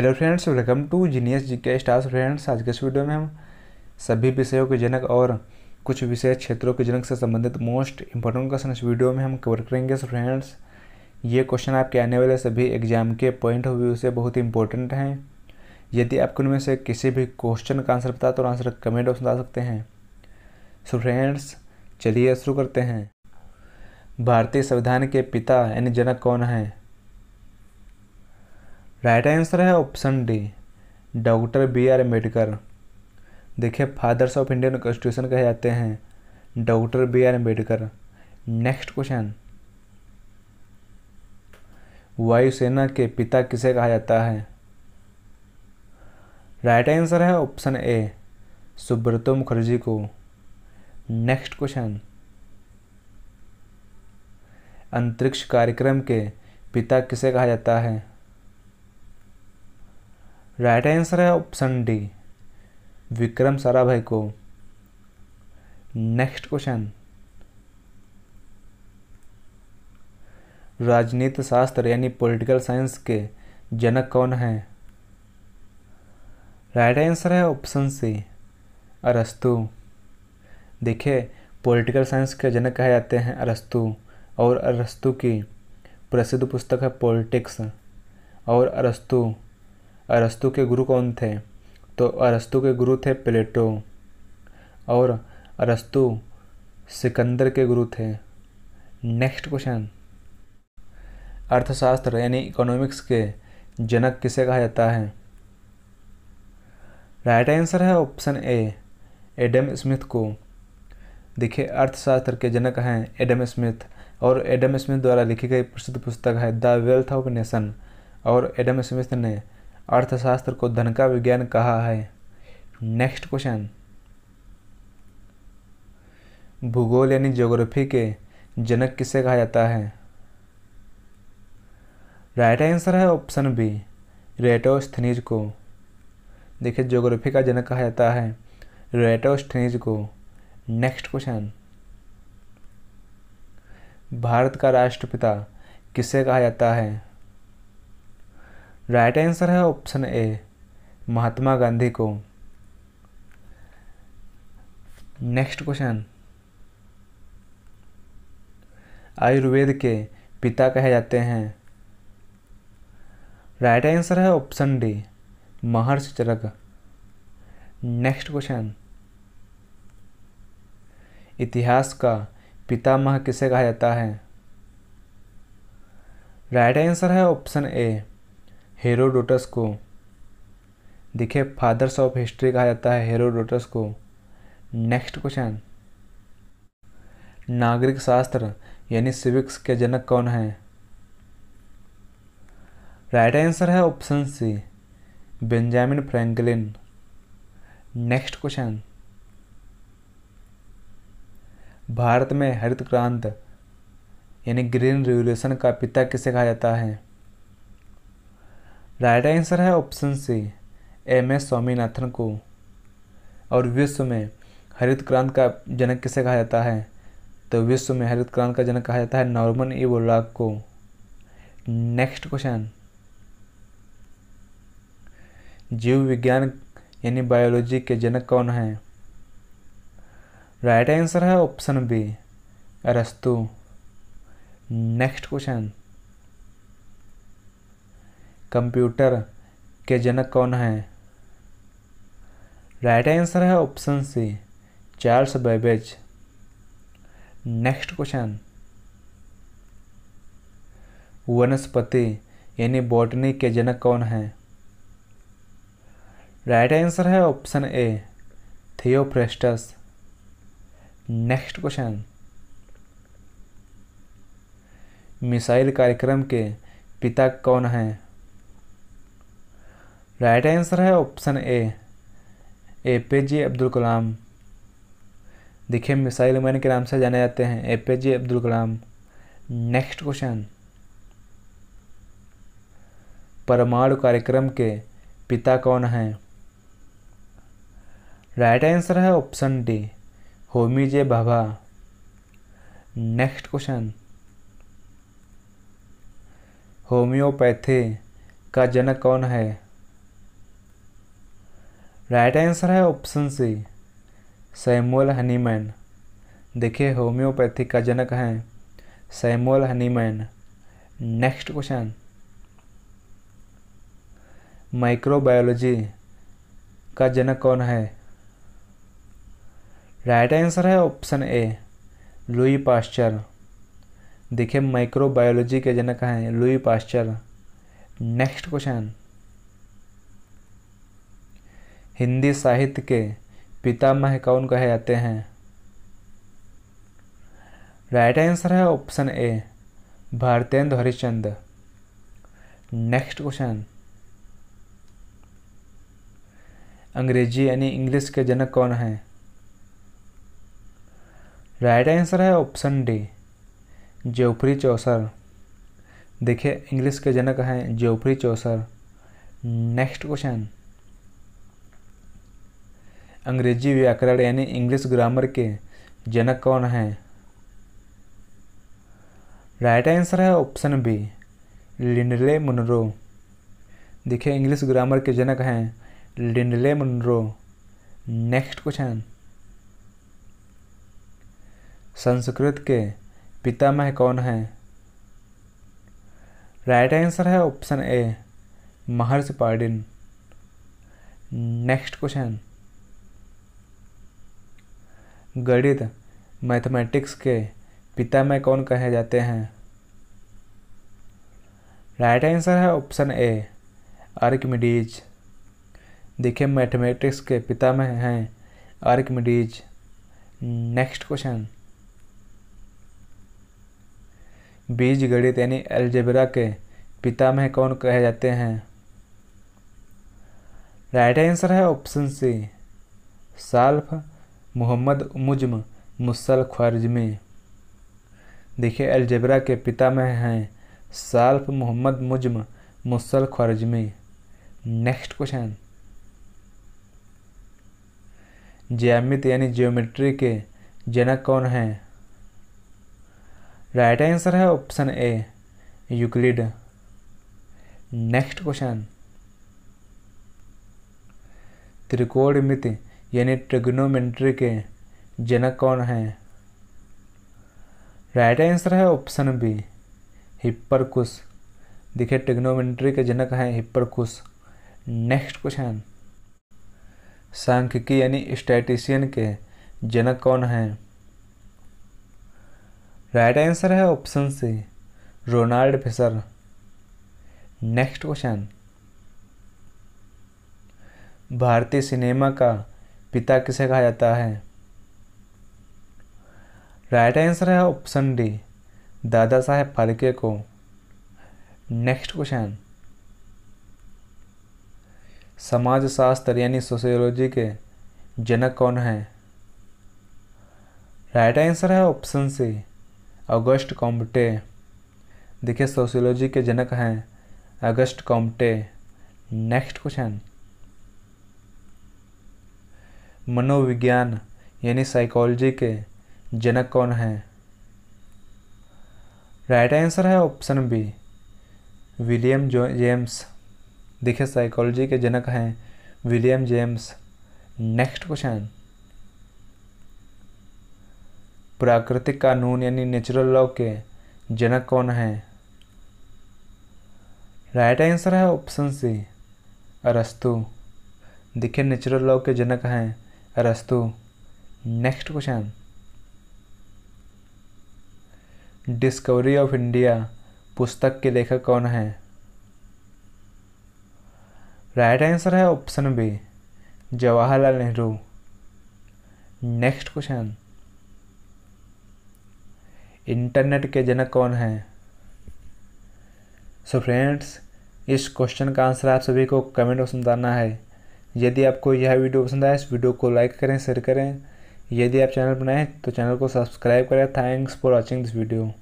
hello friends welcome to genius G K stars friends आज के इस वीडियो में हम सभी विषयों के जनक और कुछ विषय क्षेत्रों के जनक से संबंधित मोस्ट इंपॉर्टेंट क्वेश्चन इस वीडियो में हम कवर करेंगे फ्रेंड्स ये क्वेश्चन आपके आने वाले सभी एग्जाम के पॉइंट ऑफ व्यू से बहुत इंपॉर्टेंट हैं यदि आपको उनमें से किसी भी क्वेश्चन का आंसर पता तो आंसर कमेंट ऑप्शन बता सकते हैं सो फ्रेंड्स चलिए शुरू करते हैं भारतीय संविधान के पिता यानी जनक कौन हैं राइट आंसर है option D doctor B R Ambedkar देखिए फादर्स ऑफ इंडियन कॉन्स्टिट्यूशन कहे जाते हैं doctor B R Ambedkar next question वायुसेना के पिता किसे कहा जाता है राइट आंसर है ऑप्शन ए सुब्रतो मुखर्जी को नेक्स्ट क्वेश्चन अंतरिक्ष कार्यक्रम के पिता किसे कहा जाता है राइट आंसर है ऑप्शन डी विक्रम साराभाई को नेक्स्ट क्वेश्चन राजनीति शास्त्र यानी पॉलिटिकल साइंस के जनक कौन हैं राइट आंसर है ऑप्शन सी अरस्तु देखिए पॉलिटिकल साइंस के जनक कहे जाते हैं अरस्तु और अरस्तु की प्रसिद्ध पुस्तक है पॉलिटिक्स और अरस्तु अरस्तु के गुरु कौन थे तो अरस्तु के गुरु थे प्लेटो और अरस्तु सिकंदर के गुरु थे नेक्स्ट क्वेश्चन अर्थशास्त्र यानी इकोनॉमिक्स के जनक किसे कहा जाता है राइट आंसर है ऑप्शन ए एडम स्मिथ को देखिए अर्थशास्त्र के जनक हैं एडम स्मिथ और एडम स्मिथ द्वारा लिखी गई प्रसिद्ध पुस्तक है द वेल्थ ऑफ नेशन और एडम स्मिथ ने अर्थशास्त्र को धन का विज्ञान कहा है नेक्स्ट क्वेश्चन भूगोल यानी ज्योग्राफी के जनक किसे कहा जाता है राइट आंसर है ऑप्शन बी रेटोस्थनीज को देखिए ज्योग्राफी का जनक कहा जाता है रेटोस्थनीज को नेक्स्ट क्वेश्चन भारत का राष्ट्रपिता किसे कहा जाता है राइट आंसर है ऑप्शन ए महात्मा गांधी को नेक्स्ट क्वेश्चन आयुर्वेद के पिता कहे जाते हैं राइट आंसर है option D Maharshi Charak next question इतिहास का पितामह किसे कहा जाता है राइट आंसर है ऑप्शन ए हेरोडोटस को देखिए फादर्स ऑफ हिस्ट्री कहा जाता है हेरोडोटस को नेक्स्ट क्वेश्चन नागरिक शास्त्र यानी सिविक्स के जनक कौन हैं राइट आंसर है option C Benjamin Franklin next question Bharat में हरित क्रांत यानी ग्रीन रिवोल्यूशन का पिता किसे कहा जाता है राइट आंसर है option C M S Swaminathan को और विश्व में हरित क्रांति का जनक किसे कहा जाता है तो विश्व में हरित क्रांति का जनक कहा जाता है नॉर्मन ई बोर्लाक को नेक्स्ट क्वेश्चन जीव विज्ञान यानी बायोलॉजी के जनक कौन है राइट आंसर है ऑप्शन बी अरस्तु नेक्स्ट क्वेश्चन कंप्यूटर के जनक कौन हैं राइट आंसर है option C Charles Babbage next question वनस्पति यानी बॉटनी के जनक कौन है राइट आंसर है option A Theophrastus next question missile कार्यक्रम के पिता कौन हैं राइट आंसर है option A A P J Abdul कलाम देखिए मिसाइल मैन के नाम से जाने जाते हैं A P J Abdul Kalam next question परमाणु कार्यक्रम के पिता कौन हैं राइट आंसर है option D Homi J Bhabha next question homeopathy का जनक कौन है राइट आंसर है ऑप्शन सी सैमुअल हनीमैन देखिए होम्योपैथी का जनक हैं Samuel Hahnemann next question microbiology का जनक कौन है राइट आंसर है ऑप्शन ए लुई पास्चर देखिए माइक्रोबायोलॉजी के जनक हैं Louis Pasteur next question Hindi साहित्य के पितामह कौन कहे जाते हैं राइट आंसर है option A Bharatendu Harishchandra next question अंग्रेजी यानी इंग्लिश के जनक कौन हैं राइट आंसर है ऑप्शन डी जोफ्री चौसर देखिए इंग्लिश के जनक हैं जोफ्री चौसर नेक्स्ट क्वेश्चन अंग्रेजी व्याकरण यानी इंग्लिश ग्रामर के जनक कौन हैं राइट आंसर है ऑप्शन बी लिंडले मुनरो देखिए इंग्लिश ग्रामर के जनक हैं Lindley Murray next question Sanskrit के पितामह कौन हैं राइट आंसर है ऑप्शन ए महर्षि पार्डिन नेक्स्ट क्वेश्चन गणित मैथमेटिक्स के पिता में कौन कहे जाते हैं राइट आंसर है ऑप्शन ए आर्किमिडीज देखिए मैथमेटिक्स के पिता में हैं आर्किमिडीज नेक्स्ट क्वेश्चन बीज गणित यानी एल्जेबरा के पिता में कौन कहे जाते हैं राइट आंसर है ऑप्शन सी साल्फ मोहम्मद मुजम मुसल ख्वारजमी देखिए अलजबरा के पिता में हैं साल्फ मोहम्मद मुजम मुसल ख्वारजमी नेक्स्ट क्वेश्चन ज्यामित यानी ज्योमेट्री के जनक कौन हैं राइट आंसर है option A Euclid next question त्रिकोणमिति यानी ट्रिग्नोमेंट्री के जनक कौन हैं राइट आंसर है ऑप्शन बी कुश देखिए ट्रिग्नोमेंट्री के जनक हैं कुश नेक्स्ट क्वेश्चन सांख्यिकी यानी स्टैटिशियन के जनक कौन हैं राइट आंसर है option C Ronald Fisher next question भारतीय सिनेमा का पिता किसे कहा जाता है राइट आंसर है ऑप्शन डी दादा साहेब फालके को नेक्स्ट क्वेश्चन समाजशास्त्र यानी सोशियोलॉजी के जनक कौन हैं राइट आंसर है ऑप्शन सी अगस्त कॉम्पटे देखिए सोशियोलॉजी के जनक हैं अगस्त कॉम्पटे नेक्स्ट क्वेश्चन मनोविज्ञान यानी साइकोलॉजी के जनक कौन हैं राइट आंसर है ऑप्शन बी विलियम जेम्स देखिए साइकोलॉजी के जनक हैं विलियम जेम्स नेक्स्ट क्वेश्चन प्राकृतिक कानून यानी नेचुरल लॉ के जनक कौन हैं राइट आंसर है ऑप्शन सी अरस्तु देखिए नेचुरल लॉ के जनक हैं रस्तु next question discovery of India पुस्तक के लेखक कौन है राइट आंसर है option B Jawaharlal Nehru next question internet के जनक कौन है सो so फ्रेंड्स इस क्वेश्चन का आंसर आप सभी को कमेंट में बताना है यदि आपको यह वीडियो पसंद आए इस वीडियो को लाइक करें शेयर करें यदि आप चैनल बनाएँ तो चैनल को सब्सक्राइब करें thanks for watching this video